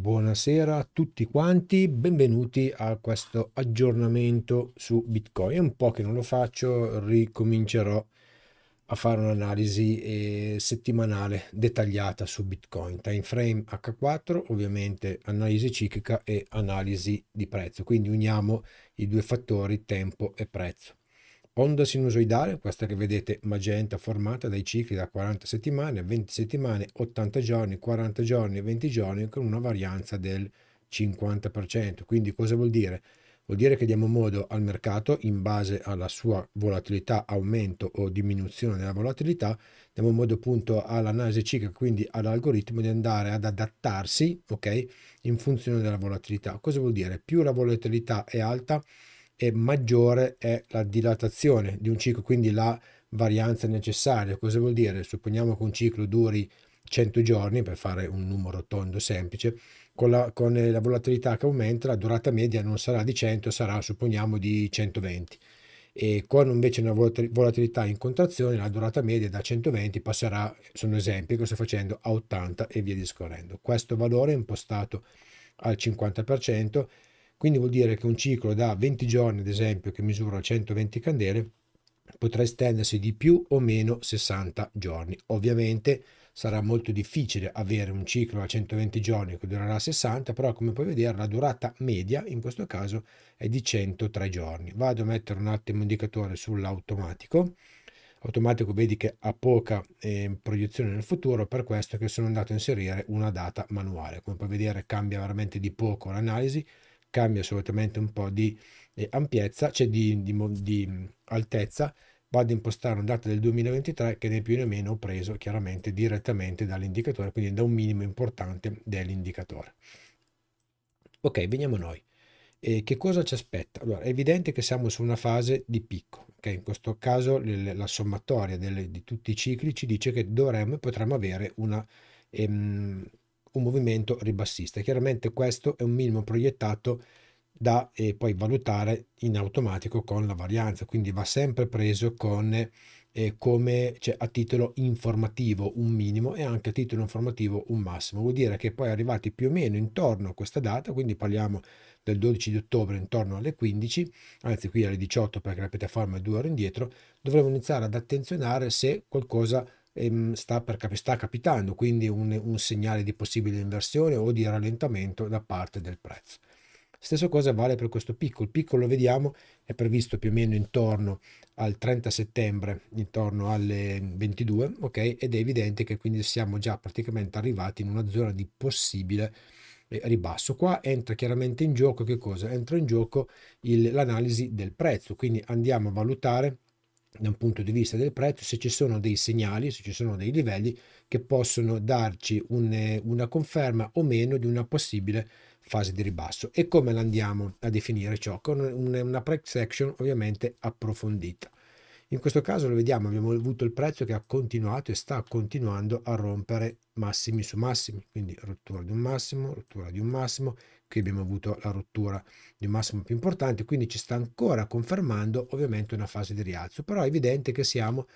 Buonasera a tutti quanti, benvenuti a questo aggiornamento su Bitcoin. È un po' che non lo faccio, ricomincerò a fare un'analisi eh, settimanale dettagliata su Bitcoin, time frame H4, ovviamente analisi ciclica e analisi di prezzo. Quindi uniamo i due fattori tempo e prezzo. Onda sinusoidale, questa che vedete magenta, formata dai cicli da 40 settimane, 20 settimane, 80 giorni, 40 giorni, 20 giorni, con una varianza del 50%. Quindi cosa vuol dire? Vuol dire che diamo modo al mercato, in base alla sua volatilità, aumento o diminuzione della volatilità, diamo modo appunto all'analisi ciclica, quindi all'algoritmo, di andare ad adattarsi, ok, in funzione della volatilità. Cosa vuol dire? Più la volatilità è alta, e maggiore è la dilatazione di un ciclo, quindi la varianza necessaria. Cosa vuol dire? Supponiamo che un ciclo duri 100 giorni, per fare un numero tondo semplice, con la, con eh, la volatilità che aumenta la durata media non sarà di 100, sarà supponiamo di 120 e con invece una volatilità in contrazione la durata media da 120 passerà, sono esempi che sto facendo, a 80 e via discorrendo. Questo valore è impostato al 50% quindi vuol dire che un ciclo da 20 giorni, ad esempio, che misura 120 candele, potrà estendersi di più o meno 60 giorni. Ovviamente sarà molto difficile avere un ciclo a 120 giorni che durerà 60, però come puoi vedere la durata media in questo caso è di 103 giorni. Vado a mettere un attimo indicatore sull'automatico. Automatico vedi che ha poca eh, proiezione nel futuro, per questo che sono andato a inserire una data manuale. Come puoi vedere cambia veramente di poco l'analisi, cambia assolutamente un po' di eh, ampiezza, cioè di, di, di altezza, vado a impostare un dato del 2023 che né più né meno ho preso chiaramente direttamente dall'indicatore, quindi da un minimo importante dell'indicatore. Ok, veniamo a noi. E eh, che cosa ci aspetta? Allora, è evidente che siamo su una fase di picco, okay? in questo caso la sommatoria delle, di tutti i cicli ci dice che dovremmo e potremmo avere una, um, un movimento ribassista. Chiaramente questo è un minimo proiettato da eh, poi valutare in automatico con la varianza, quindi va sempre preso con, eh, come cioè, a titolo informativo un minimo e anche a titolo informativo un massimo. Vuol dire che poi arrivati più o meno intorno a questa data, quindi parliamo del 12 di ottobre intorno alle 15, anzi qui alle 18 perché la piattaforma è due ore indietro, dovremo iniziare ad attenzionare se qualcosa ehm, sta, per, sta capitando, quindi un, un segnale di possibile inversione o di rallentamento da parte del prezzo. Stessa cosa vale per questo picco, il picco lo vediamo è previsto più o meno intorno al 30 settembre, intorno alle 22, ok? Ed è evidente che quindi siamo già praticamente arrivati in una zona di possibile eh, ribasso. Qua entra chiaramente in gioco che cosa? Entra in gioco l'analisi del prezzo, quindi andiamo a valutare da un punto di vista del prezzo, se ci sono dei segnali, se ci sono dei livelli che possono darci un, eh, una conferma o meno di una possibile fase di ribasso e come la andiamo a definire ciò con una price action ovviamente approfondita. In questo caso lo vediamo, abbiamo avuto il prezzo che ha continuato e sta continuando a rompere massimi su massimi, quindi rottura di un massimo, rottura di un massimo, qui abbiamo avuto la rottura di un massimo più importante, quindi ci sta ancora confermando ovviamente una fase di rialzo, però è evidente che siamo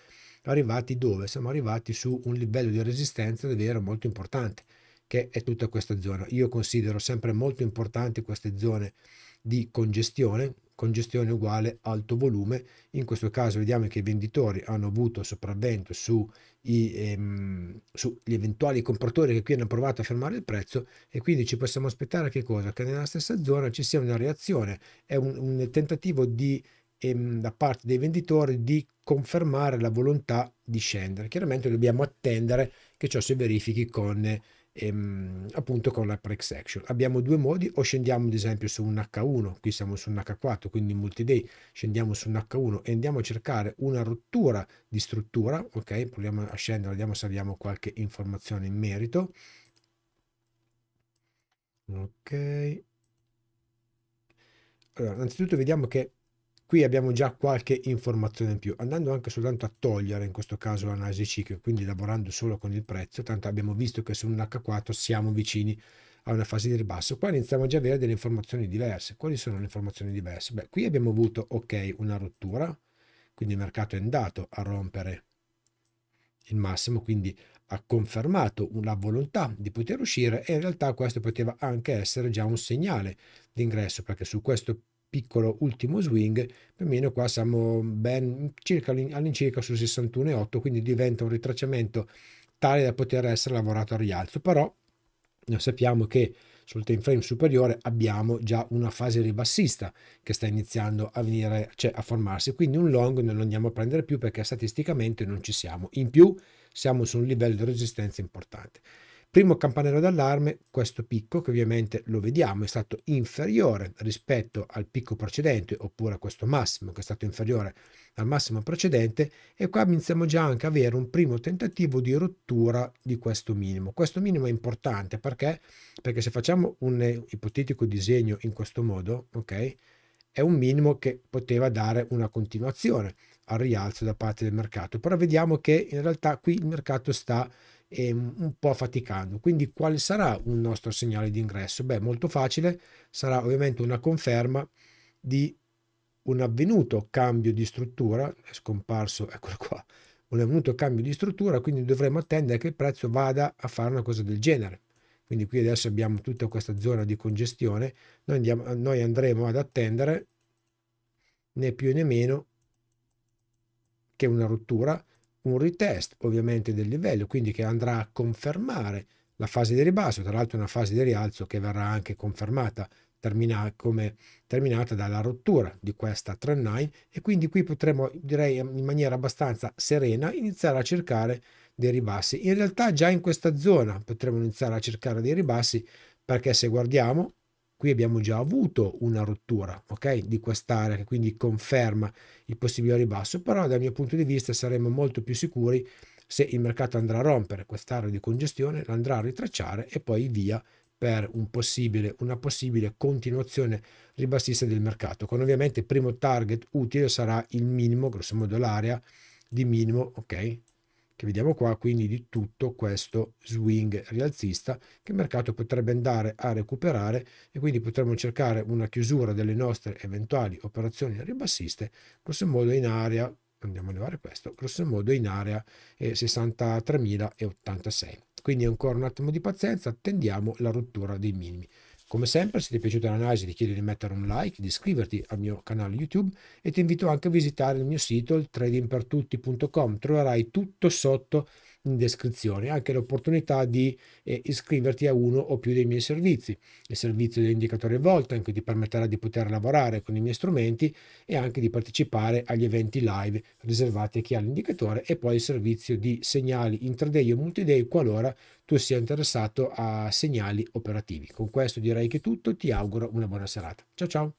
arrivati dove? Siamo arrivati su un livello di resistenza davvero molto importante, che è tutta questa zona. Io considero sempre molto importanti queste zone di congestione, congestione uguale alto volume, in questo caso vediamo che i venditori hanno avuto sopravvento sugli ehm, su eventuali compratori che qui hanno provato a fermare il prezzo e quindi ci possiamo aspettare che cosa? Che nella stessa zona ci sia una reazione, è un, un tentativo di ehm, da parte dei venditori di confermare la volontà di scendere. Chiaramente dobbiamo attendere che ciò si verifichi con ehm, appunto con la break section. Abbiamo due modi, o scendiamo ad esempio su un H1, qui siamo su un H4, quindi in multi-day scendiamo su un H1 e andiamo a cercare una rottura di struttura, ok? Proviamo a scendere, vediamo se abbiamo qualche informazione in merito. Ok. Allora, innanzitutto vediamo che qui abbiamo già qualche informazione in più andando anche soltanto a togliere in questo caso l'analisi ciclica quindi lavorando solo con il prezzo tanto abbiamo visto che su un H4 siamo vicini a una fase di ribasso qua iniziamo già a avere delle informazioni diverse quali sono le informazioni diverse? beh qui abbiamo avuto ok una rottura quindi il mercato è andato a rompere il massimo quindi ha confermato la volontà di poter uscire e in realtà questo poteva anche essere già un segnale d'ingresso perché su questo piccolo ultimo swing, più o meno qua siamo ben circa all'incirca su 61,8, quindi diventa un ritracciamento tale da poter essere lavorato al rialzo, però noi sappiamo che sul time frame superiore abbiamo già una fase ribassista che sta iniziando a venire, cioè a formarsi, quindi un long non lo andiamo a prendere più perché statisticamente non ci siamo. In più siamo su un livello di resistenza importante. Primo campanello d'allarme, questo picco che ovviamente lo vediamo è stato inferiore rispetto al picco precedente oppure a questo massimo che è stato inferiore al massimo precedente e qua iniziamo già anche a avere un primo tentativo di rottura di questo minimo. Questo minimo è importante perché? Perché se facciamo un ipotetico disegno in questo modo, ok? è un minimo che poteva dare una continuazione al rialzo da parte del mercato, però vediamo che in realtà qui il mercato sta Ehm, un po' faticando. Quindi quale sarà un nostro segnale di ingresso? Beh, molto facile, sarà ovviamente una conferma di un avvenuto cambio di struttura, è scomparso, eccolo qua, un avvenuto cambio di struttura, quindi dovremo attendere che il prezzo vada a fare una cosa del genere. Quindi qui adesso abbiamo tutta questa zona di congestione, noi, andiamo, noi andremo ad attendere né più né meno che una rottura, un retest ovviamente del livello, quindi che andrà a confermare la fase di ribasso, tra l'altro una fase di rialzo che verrà anche confermata termina, come terminata dalla rottura di questa trend line e quindi qui potremo direi in maniera abbastanza serena iniziare a cercare dei ribassi. In realtà già in questa zona potremo iniziare a cercare dei ribassi perché se guardiamo Qui abbiamo già avuto una rottura ok, di quest'area che quindi conferma il possibile ribasso, però dal mio punto di vista saremmo molto più sicuri se il mercato andrà a rompere quest'area di congestione, andrà a ritracciare e poi via per un possibile, una possibile continuazione ribassista del mercato, con ovviamente il primo target utile sarà il minimo, grossomodo l'area di minimo, ok, che vediamo qua, quindi di tutto questo swing rialzista che il mercato potrebbe andare a recuperare e quindi potremmo cercare una chiusura delle nostre eventuali operazioni ribassiste, grosso modo in area, andiamo a levare questo, grosso modo in area 63.086. Eh, quindi ancora un attimo di pazienza, attendiamo la rottura dei minimi. Come sempre, se ti è piaciuta l'analisi ti chiedo di mettere un like, di iscriverti al mio canale YouTube e ti invito anche a visitare il mio sito, il tradingpertutti.com. Troverai tutto sotto in descrizione, anche l'opportunità di eh, iscriverti a uno o più dei miei servizi. Il servizio dell'indicatore Volta anche ti permetterà di poter lavorare con i miei strumenti e anche di partecipare agli eventi live riservati a chi ha l'indicatore e poi il servizio di segnali intraday o multiday qualora tu sia interessato a segnali operativi. Con questo direi che è tutto, ti auguro una buona serata. Ciao ciao!